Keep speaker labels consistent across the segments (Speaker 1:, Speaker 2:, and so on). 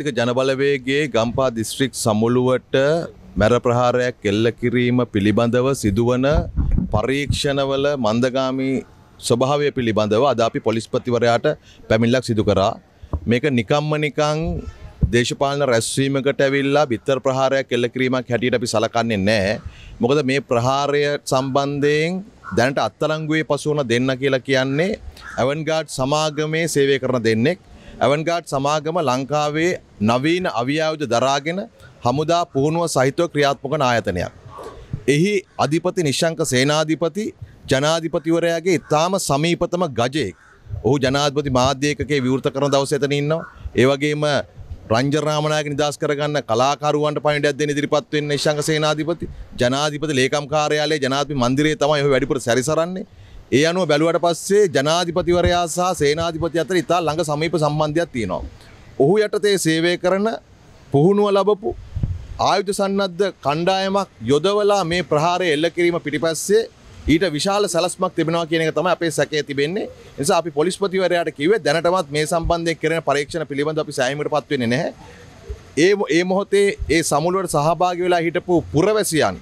Speaker 1: ජාතික ජනබලවේගේ ගම්පා දිස්ත්‍රික් සමුළුවට මැර ප්‍රහාරයක් එල්ල කිරීම පිළිබඳව සිදුවන පරීක්ෂණවල මන්දගාමී ස්වභාවය පිළිබඳව අද අපි පොලිස්පතිවරයාට පැමිණිල්ලක් සිදු කරා. මේක නිකම්ම නිකං දේශපාලන රැස්වීමකට ඇවිල්ලා බිත්තර ප්‍රහාරයක් එල්ල කිරීමක් හැටියට අපි සලකන්නේ නැහැ. මොකද මේ ප්‍රහාරය සම්බන්ධයෙන් දැනට අත්තරංගුවේ පසුවන දෙන්න කියලා කියන්නේ ඇවන්ගාඩ් සමාගමේ සේවය කරන දෙන්නෙක් ඇවන්ගාඩ් සමාගම ලංකාවේ නවීන අවියාවුජ දරාගෙන හමුදා පුහුණුව සහිතව ක්‍රියාත්මක නායතනයක්. එහි අධිපති නිශ්ංක සේනාධිපති ජනාධිපතිවරයාගේ ඉතාම සමීපතම ගජයෙක් ඔහු ජනාධපති මාධ්‍යයකේ විවෘත කරන දවසතන ඉන්නවා. ඒවගේම රංජරාමනායක නිදස් කරගන්න කලාකරුවන්ට පණිඩක් දෙන ඉදිරිපත් වෙන්න නිශ්ංක සේනාධිපති ජනාධිපති ලේකම් කාර්යාලයේ ජනාධිපති මන්දිරයේ තමයි ඔහු වැඩිපුර සැරිසරන්නේ. ඒ අනුව බැලුවට පස්සේ ජනාධිපතිවරයා සහ සේනාධිපති අතර ඉතා ළඟ සමීප සම්බන්ධයක් තියෙනවා. ඔහු යටතේ සේවය කරන පුහුණුව ලබපු ආයුධ සන්නද්ධ කණ්ඩායමක් යොදවලා මේ ප්‍රහාරය එල්ල කිරීම පිටිපස්සේ ඊට විශාල සැලස්මක් තිබෙනවා කියන එක තමයි අපේ සැකයේ තිබෙන්නේ. ඒ නිසා අපි පොලිස්පතිවරයාට කිව්වේ දැනටමත් මේ සම්බන්ධයෙන් කරන පරීක්ෂණ පිළිබඳව අපි සෑහීමකටපත් වෙන්නේ නැහැ. ඒ ඒ මොහොතේ ඒ සමුළුවට සහභාගී වෙලා හිටපු පුරවැසියන්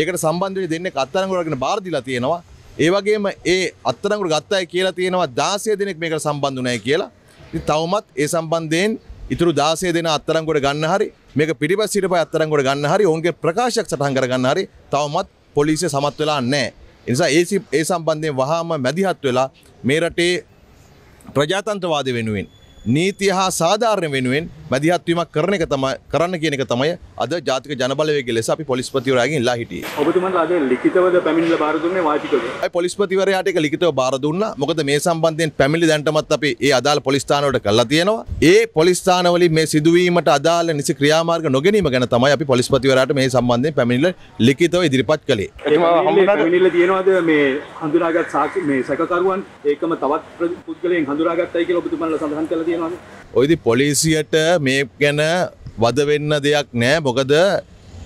Speaker 1: ඒකට සම්බන්ධ වෙන්නේ දෙන්නේ කතරගොඩගෙන බාර දීලා තියෙනවා. ඒවගේම ඒ අත්තරකුට ගත්තයි කියලා තියෙනවා දාසය දෙනෙක් මේක සම්බන්ධනය කියලා තවමත් ඒ සම්බන්ධයෙන් ඉතුරු දාසේ දෙන අත්තරංගොඩ ගන්න හරි මේක පිටිපස් සිට පයි අත්තරංගොඩ ගන්න හරි ඔවුන්ගේ ප්‍රකාශයක් සටහන් කරගන්න හරි තවමත් පොලිසිය සමත් වෙලා නැහැ. ඒ නිසා ඒ ඒ සම්බන්ධයෙන් වහාම මැදිහත් වෙලා මේ රටේ ප්‍රජාතන්ත්‍රවාදය වෙනුවෙන් නීතිය හා සාධාරණ වෙනුවෙන් මැදිහත්වීමක් කරන එක තමයි කරන්න කියන එක තමයි අද ජාතික ජනබලවේගය ලෙස අපි පොලිස්පතිවරයාගෙන් ඉල්ලා හිටියේ. ඔබතුමන්ලා අද ලිඛිතවද පැමිණිලා බාර දුන්නේ වාචිකව? අයි පොලිස්පතිවරයාට ඒක ලිඛිතව බාර දුන්නා. මොකද මේ සම්බන්ධයෙන් පැමිණිලි දැන්ටමත් අපි ඒ අදාළ පොලිස් ස්ථානවලට කළා තියෙනවා. ඒ පොලිස් ස්ථානවලින් මේ සිදුවීමට අදාළ නිසි ක්‍රියාමාර්ග නොගැනීම ගැන තමයි අපි පොලිස්පතිවරයාට මේ සම්බන්ධයෙන් පැමිණිලි ලිඛිතව ඉදිරිපත් කළේ. එහෙම පැමිණිලි තියෙනවද මේ හඳුනාගත් සාක්ෂි මේ සැකකරුවන් ඒකම තවත් පුද්ගලයන් හඳුනාගත්තයි කියලා ඔබතුමන්ලා සඳහන් කළා තියෙනවද? ඔයිදි පොලිසියට මේ ගැන වදවෙන්න දෙයක් නෑ මොකද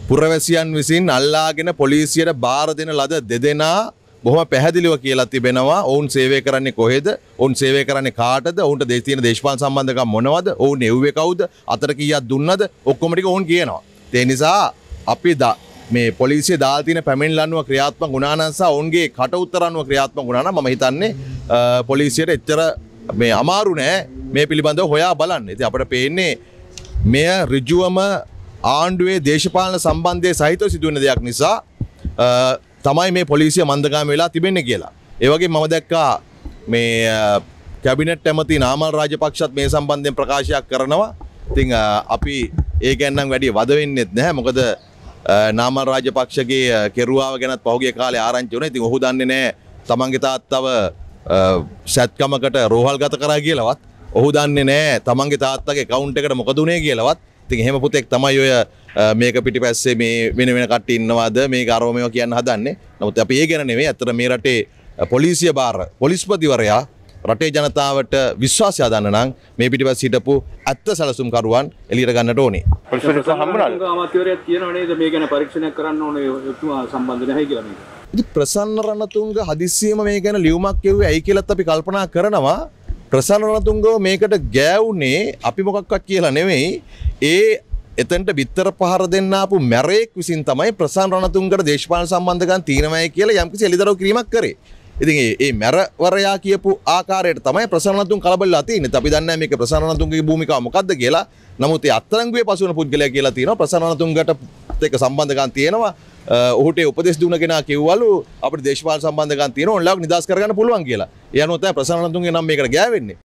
Speaker 1: පුරවැසියන් විසින් අල්ලාගෙන පොලිසියට බාර දෙන ලද දෙදෙනා බොහම පැහැදිලිව කියලා තිබෙනවා ඔවුන් සේවය කරන්නේ කොහෙද ඔවුන් සේවය කරන්නේ කාටද ඔවුන්ට දේශීය දේශපාලන සම්බන්ධකම් මොනවද ඔවුන් එව්වේ කවුද අතර කීයක් දුන්නද ඔක්කොම ටික ඔවුන් කියනවා ඒ නිසා අපි මේ පොලිසිය දාලා තියෙන පැමිණිල්ල අනුව ක්‍රියාත්මක වුණා නම් සහ ඔවුන්ගේ කට උතර අනුව ක්‍රියාත්මක වුණා නම් මම හිතන්නේ පොලිසියට එච්චර මේ අමාරු නෑ මේ පිළිබඳව හොයා බලන්න ඉති අපට පේන්නේ මෙය රිජුවම ආණ්ඩුවේ දේශපාලන සම්බන්ධය සහිත සිදුවන දෙයක් නිසා තමයි මේ පොලිසිය මන්දගාම වෙලා තිබෙන්නේ කියලා. ඒවගේ මම දැක්කා මේ කැබිනට් ඇමති නාමල් රාජපක්ෂත් මේ සම්බන්ධයෙන් ප්‍රකාශයක් කරනවා. ඉතින් අපි ඒ ගැන්නම් වැඩි වද වෙන්නෙත් නැහැ. මොකද නාමල් රාජපක්ෂගේ කෙරුවාව ගැනත් පහුගිය කාලේ ආරංචි වුණා. ඉතින් ඔහු දන්නේ නැහැ තමන්ගේ තාත්තව සැත්කමකට රෝහල් ගත කරා කියලවත් ඔහු දන්නේ නෑ තමන්ගේ තාත්තගේ කවුන්ට එකට මොකදුනේ කියලවත් තින් හෙම පුතෙක් තමයි ඔය මේක පිටි පැස්සේ මේ වෙන වෙන කට ඉන්නවාද මේ ගරෝමයෝ කියන්න හදන්නේ නමුත් අප ඒ ගැනනේ ඇතර මේ රටේ පොලිසිය බාර පොලිස්පතිවරයා රටේ ජනතාවට විශ්වාසය දන්න නම් මේ පිටිපස්ස හිටපු ඇත්ත සැලසුම් කරුවන් එළියට ගන්නට ඕනේ. පොලිස් අමාත්‍යවරයා තියෙනව නේද මේ ගැන පරීක්ෂණයක් කරන්න ඕනේ ඔබතුමා සම්බන්ධ නැහැ කියලා මේක. ප්‍රසන්න රණතුන්ග හදිස්සියම මේ ගැන ලියුමක් එව්ව ඇයි කියලත් අපි කල්පනා කරනවා ප්‍රසන්න රණතුන්ගව මේකට ගෑවුනේ අපි මොකක්වත් කියලා නෙවෙයි ඒ එතන්ට බිත්තර පහර දෙන්න ආපු මැරේක් විසින් තමයි ප්‍රසන්න රණතුන්ගට දේශපාලන සම්බන්ධකම් තීරණය කියලා යම්කිසි එළිදරව් කිරීමක් කරේ. ඉතින් ඒ මැරවරයා කියපු ආකාරයට තමයි ප්‍රසන්න රණතුන් කලබලලා තියෙන්නේ. අපි දන්නේ නැහැ මේක ප්‍රසන්න රණතුන්ගේ භූමිකාව මොකද්ද කියලා. නමුත් ඒ අත්තරංගුවේ පසුවන පුද්ගලයා කියලා තියෙනවා ප්‍රසන්න රණතුන්ගට මාත් එක්ක සම්බන්ධකම් තියෙනවා ඔහුට උපදෙස් දුන කෙනා කිව්වලු අපිට දේශපාලන සම්බන්ධකම් තියෙනවා ඔන්ලාව නිදාස් කරගන්න පුළුවන් කියලා. ඒ අනුව තමයි ප්‍රසන්න රන්තුන්ගේ නම් මේකට ගෑවෙන්නේ.